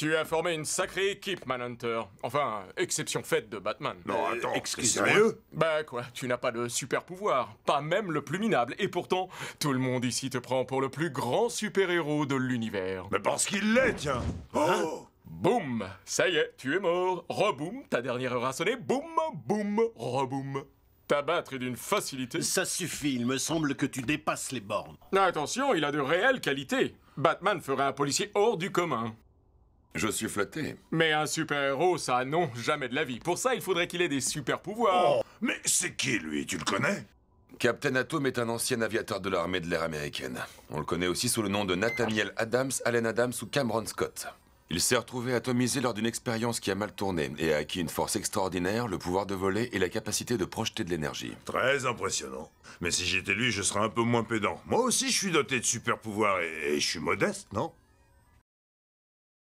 Tu as formé une sacrée équipe, Manhunter. Enfin, exception faite de Batman. Non, euh, attends, excusez moi Bah quoi, tu n'as pas de super pouvoir, pas même le plus minable. Et pourtant, tout le monde ici te prend pour le plus grand super-héros de l'univers. Mais parce qu'il l'est, tiens Oh hein Boum Ça y est, tu es mort. Reboum, ta dernière heure a sonné. Boum, boum, reboum. T'abattre d'une facilité. Ça suffit, il me semble que tu dépasses les bornes. Attention, il a de réelles qualités. Batman ferait un policier hors du commun. Je suis flatté. Mais un super-héros, ça, non, jamais de la vie. Pour ça, il faudrait qu'il ait des super-pouvoirs. Oh, mais c'est qui, lui Tu le connais Captain Atom est un ancien aviateur de l'armée de l'air américaine. On le connaît aussi sous le nom de Nathaniel Adams, Allen Adams ou Cameron Scott. Il s'est retrouvé atomisé lors d'une expérience qui a mal tourné et a acquis une force extraordinaire, le pouvoir de voler et la capacité de projeter de l'énergie. Très impressionnant. Mais si j'étais lui, je serais un peu moins pédant. Moi aussi, je suis doté de super pouvoirs et je suis modeste, non